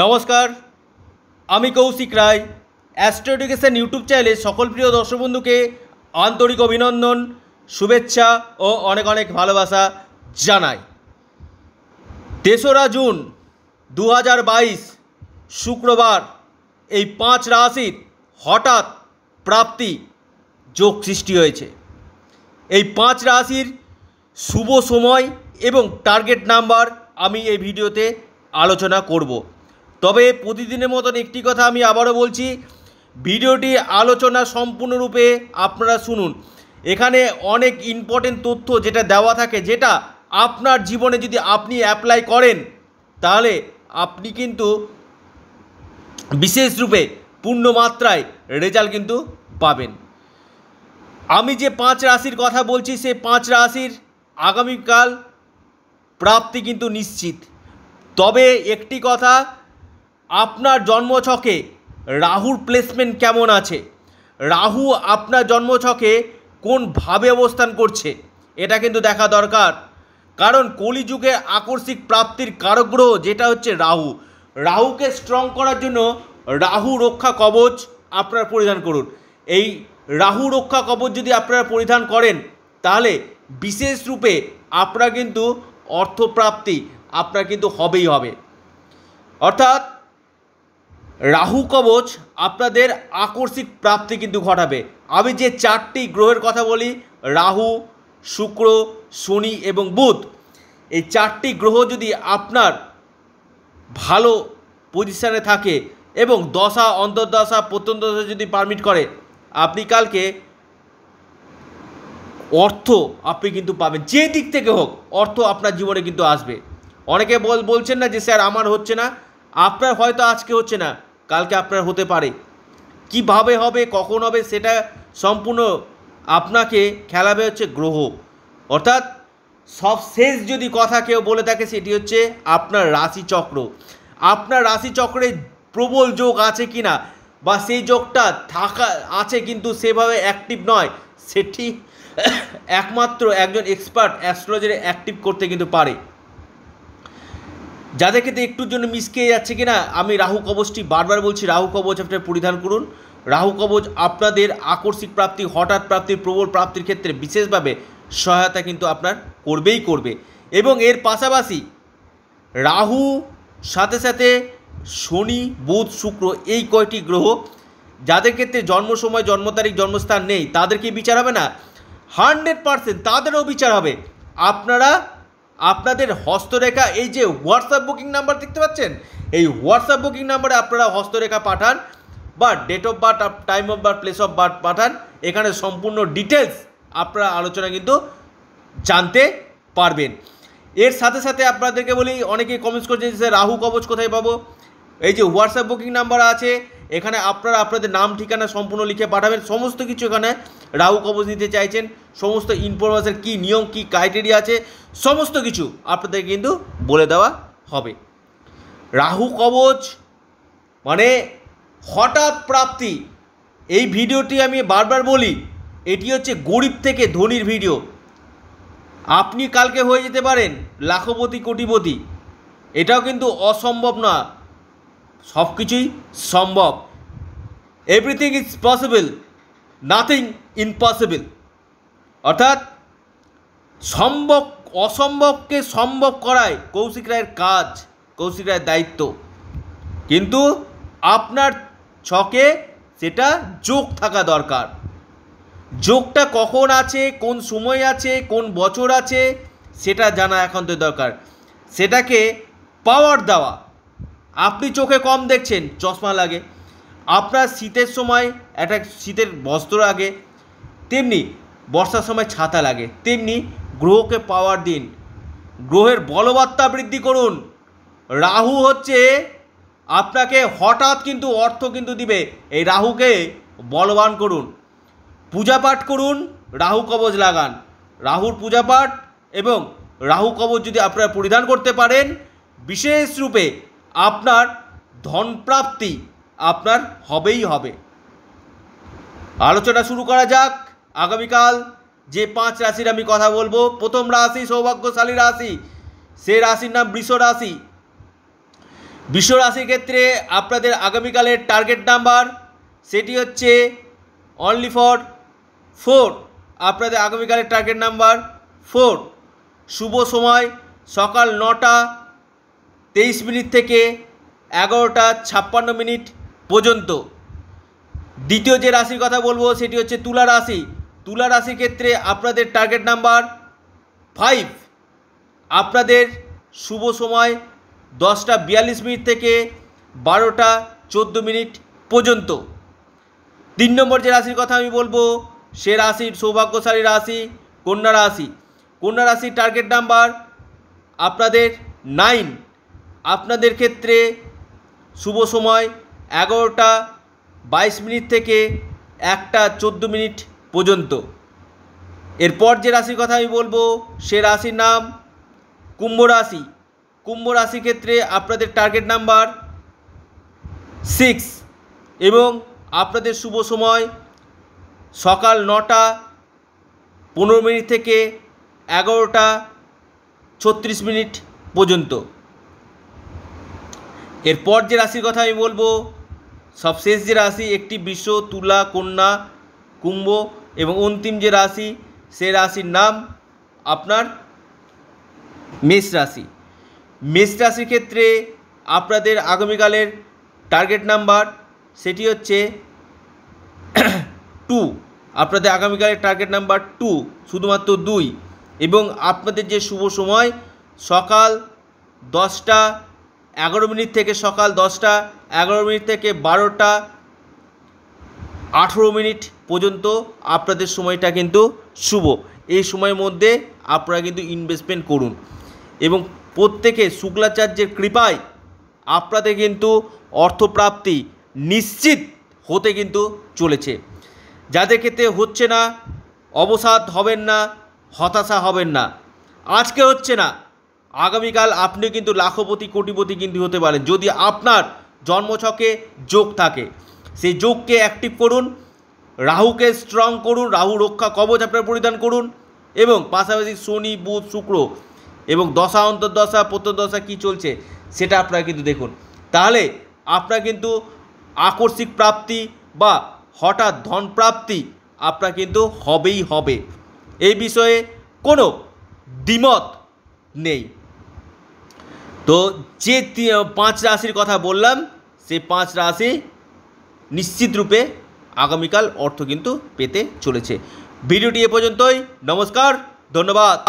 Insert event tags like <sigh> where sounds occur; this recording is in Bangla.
নমস্কার আমি Koushik Roy astro education YouTube চ্যানেলে সকল প্রিয় দর্শক বন্ধুকে আন্তরিক অভিনন্দন শুভেচ্ছা ও অনেক অনেক ভালোবাসা জানাই তেসরা জুন দু শুক্রবার এই পাঁচ রাশির হঠাৎ প্রাপ্তি যোগ সৃষ্টি হয়েছে এই পাঁচ রাশির শুভ সময় এবং টার্গেট নাম্বার আমি এই ভিডিওতে আলোচনা করব তবে প্রতিদিনের মতন একটি কথা আমি আবারও বলছি ভিডিওটি আলোচনা সম্পূর্ণরূপে আপনারা শুনুন এখানে অনেক ইম্পর্টেন্ট তথ্য যেটা দেওয়া থাকে যেটা আপনার জীবনে যদি আপনি অ্যাপ্লাই করেন তাহলে আপনি কিন্তু বিশেষরূপে পূর্ণ মাত্রায় রেজাল্ট কিন্তু পাবেন আমি যে পাঁচ রাশির কথা বলছি সে পাঁচ রাশির আগামীকাল প্রাপ্তি কিন্তু নিশ্চিত তবে একটি কথা আপনার জন্মছকে রাহুর প্লেসমেন্ট কেমন আছে রাহু আপনার জন্মছকে কোনভাবে অবস্থান করছে এটা কিন্তু দেখা দরকার কারণ কলিযুগে আকস্মিক প্রাপ্তির কারগ্রহ যেটা হচ্ছে রাহু রাহুকে স্ট্রং করার জন্য রাহু রক্ষা কবচ আপনার পরিধান করুন এই রাহু রক্ষা কবচ যদি আপনারা পরিধান করেন তাহলে বিশেষ রূপে আপনার কিন্তু অর্থপ্রাপ্তি আপনার কিন্তু হবেই হবে অর্থাৎ রাহু কবচ আপনাদের আকস্মিক প্রাপ্তি কিন্তু ঘটাবে আমি যে চারটি গ্রহের কথা বলি রাহু শুক্র শনি এবং বুধ এই চারটি গ্রহ যদি আপনার ভালো পজিশানে থাকে এবং দশা অন্তর্দশা প্রত্যন্তদশা যদি পারমিট করে আপনি কালকে অর্থ আপনি কিন্তু পাবেন যে দিক থেকে হোক অর্থ আপনার জীবনে কিন্তু আসবে অনেকে বল বলছেন না যে স্যার আমার হচ্ছে না আপনার হয়তো আজকে হচ্ছে না কালকে আপনার হতে পারে কিভাবে হবে কখন হবে সেটা সম্পূর্ণ আপনাকে খেলাবে হচ্ছে গ্রহ অর্থাৎ সবশেষ যদি কথা কেউ বলে থাকে সেটি হচ্ছে আপনার রাশিচক্র আপনার রাশিচক্রে প্রবল যোগ আছে কি না বা সেই যোগটা থাকা আছে কিন্তু সেভাবে অ্যাক্টিভ নয় সেটি একমাত্র একজন এক্সপার্ট অ্যাস্ট্রোলজারে অ্যাক্টিভ করতে কিন্তু পারে যাদের ক্ষেত্রে একটুর জন্য খেয়ে যাচ্ছে কিনা আমি রাহু কবচটি বারবার বলছি রাহু কবচ আপনার পরিধান করুন রাহু কবচ আপনাদের আকস্মিক প্রাপ্তি হঠাৎ প্রাপ্তি প্রবল প্রাপ্তির ক্ষেত্রে বিশেষভাবে সহায়তা কিন্তু আপনার করবেই করবে এবং এর পাশাপাশি রাহু সাথে সাথে শনি বুধ শুক্র এই কয়টি গ্রহ যাদের ক্ষেত্রে জন্ম সময় জন্ম তারিখ জন্মস্থান নেই তাদেরকে বিচার হবে না হান্ড্রেড পারসেন্ট তাদেরও বিচার হবে আপনারা আপনাদের হস্তরেখা এই যে হোয়াটসঅ্যাপ বুকিং নাম্বার দেখতে পাচ্ছেন এই হোয়াটসঅ্যাপ বুকিং নাম্বারে আপনারা হস্তরেখা পাঠান বা date of birth time of birth place of birth পাঠান এখানে সম্পূর্ণ ডিটেলস আপনারা আলোচনা কিন্তু জানতে পারবেন এর সাথে সাথে আপনাদেরকে বলি অনেকেই কমেন্টস করছেন যে রাহু কবচ কোথায় পাবো এই যে হোয়াটসঅ্যাপ বুকিং নাম্বার আছে এখানে আপনারা আপনাদের নাম ঠিকানা সম্পূর্ণ লিখে পাঠাবেন সমস্ত কিছু এখানে রাহু কবচ নিতে চাইছেন সমস্ত ইনফরমেশান কী নিয়ম কী ক্রাইটেরিয়া আছে সমস্ত কিছু আপনাদের কিন্তু বলে দেওয়া হবে রাহু কবচ মানে হঠাৎ প্রাপ্তি এই ভিডিওটি আমি বারবার বলি এটি হচ্ছে গরিব থেকে ধনির ভিডিও আপনি কালকে হয়ে যেতে পারেন লাখপতি কোটিপতি এটাও কিন্তু অসম্ভব না সব কিছুই সম্ভব everything is possible nothing impossible অর্থাৎ সম্ভব অসম্ভবকে সম্ভব করায় কৌশিক রায়ের কাজ কৌশিক রায়ের দায়িত্ব কিন্তু আপনার ছকে সেটা যোগ থাকা দরকার যোগটা কখন আছে কোন সময় আছে কোন বছর আছে সেটা জানা এখন তো দরকার সেটাকে পাওয়ার দেওয়া আপনি চোখে কম দেখছেন চশমা লাগে আপনার শীতের সময় একটা শীতের বস্ত্র আগে তেমনি বর্ষার সময় ছাতা লাগে তেমনি গ্রহকে পাওয়ার দিন গ্রহের বলবত্তা বৃদ্ধি করুন রাহু হচ্ছে আপনাকে হঠাৎ কিন্তু অর্থ কিন্তু দিবে এই রাহুকে বলবান করুন পূজা পাঠ করুন রাহু কবজ লাগান রাহুর পূজা পাঠ এবং রাহু কবচ যদি আপনারা পরিধান করতে পারেন বিশেষ রূপে আপনার ধনপ্রাপ্তি আপনার হবেই হবে আলোচনা শুরু করা যাক আগামীকাল যে পাঁচ রাশির আমি কথা বলবো প্রথম রাশি সৌভাগ্যশালী রাশি সে রাশির নাম বৃষ রাশি বৃষ রাশির ক্ষেত্রে আপনাদের আগামীকালের টার্গেট নাম্বার সেটি হচ্ছে অনলি ফর ফোর আপনাদের আগামীকালের টার্গেট নাম্বার ফোর শুভ সময় সকাল নটা তেইশ মিনিট থেকে এগারোটা ছাপ্পান্ন মিনিট পর্যন্ত দ্বিতীয় যে রাশির কথা বলবো সেটি হচ্ছে তুলা রাশি তুলা রাশির ক্ষেত্রে আপনাদের টার্গেট নাম্বার ফাইভ আপনাদের শুভ সময় দশটা বিয়াল্লিশ মিনিট থেকে বারোটা চোদ্দো মিনিট পর্যন্ত তিন নম্বর যে রাশির কথা আমি বলবো সে রাশির সৌভাগ্যশালী রাশি কন্যা রাশি কন্যা রাশির টার্গেট নাম্বার আপনাদের নাইন আপনাদের ক্ষেত্রে শুভ সময় এগারোটা বাইশ মিনিট থেকে একটা চোদ্দো মিনিট পর্যন্ত এরপর যে রাশির কথা আমি বলবো সে রাশির নাম কুম্ভ রাশি কুম্ভ রাশি ক্ষেত্রে আপনাদের টার্গেট নাম্বার সিক্স এবং আপনাদের শুভ সময় সকাল নটা পনেরো মিনিট থেকে এগারোটা ছত্রিশ মিনিট পর্যন্ত এরপর যে রাশির কথা আমি বলবো সবশেষ যে রাশি একটি বিশ্ব তুলা কন্যা কুম্ভ এবং অন্তিম যে রাশি সে রাশির নাম আপনার মেষ রাশি মেষ রাশির ক্ষেত্রে আপনাদের আগামীকালের টার্গেট নাম্বার সেটি হচ্ছে টু <clears throat> আপনাদের আগামীকালের টার্গেট নাম্বার টু শুধুমাত্র দুই এবং আপনাদের যে শুভ সময় সকাল দশটা এগারো মিনিট থেকে সকাল দশটা এগারো মিনিট থেকে বারোটা আঠেরো মিনিট পর্যন্ত আপনাদের সময়টা কিন্তু শুভ এই সময়ের মধ্যে আপনারা কিন্তু ইনভেস্টমেন্ট করুন এবং প্রত্যেকে শুক্লাচার্যের কৃপায় আপনাদের কিন্তু অর্থপ্রাপ্তি নিশ্চিত হতে কিন্তু চলেছে যাদের ক্ষেত্রে হচ্ছে না অবসাদ হবেন না হতাশা হবেন না আজকে হচ্ছে না আগামীকাল আপনি কিন্তু লাখপতি কোটিপতি কিন্তু হতে পারেন যদি আপনার জন্মছকে যোগ থাকে সেই যোগকে অ্যাক্টিভ করুন রাহুকে স্ট্রং করুন রাহু রক্ষা কবচ আপনার পরিধান করুন এবং পাশাপাশি শনি বুধ শুক্র এবং দশা অন্তর্দশা প্রত্যদশা কি চলছে সেটা আপনারা কিন্তু দেখুন তাহলে আপনার কিন্তু আকস্মিক প্রাপ্তি বা হঠাৎ ধন প্রাপ্তি আপনার কিন্তু হবেই হবে এই বিষয়ে কোনো দ্বিমত নেই তো যে পাঁচ রাশির কথা বললাম সেই পাঁচ রাশি নিশ্চিত রূপে আগামীকাল অর্থ কিন্তু পেতে চলেছে ভিডিওটি এ পর্যন্তই নমস্কার ধন্যবাদ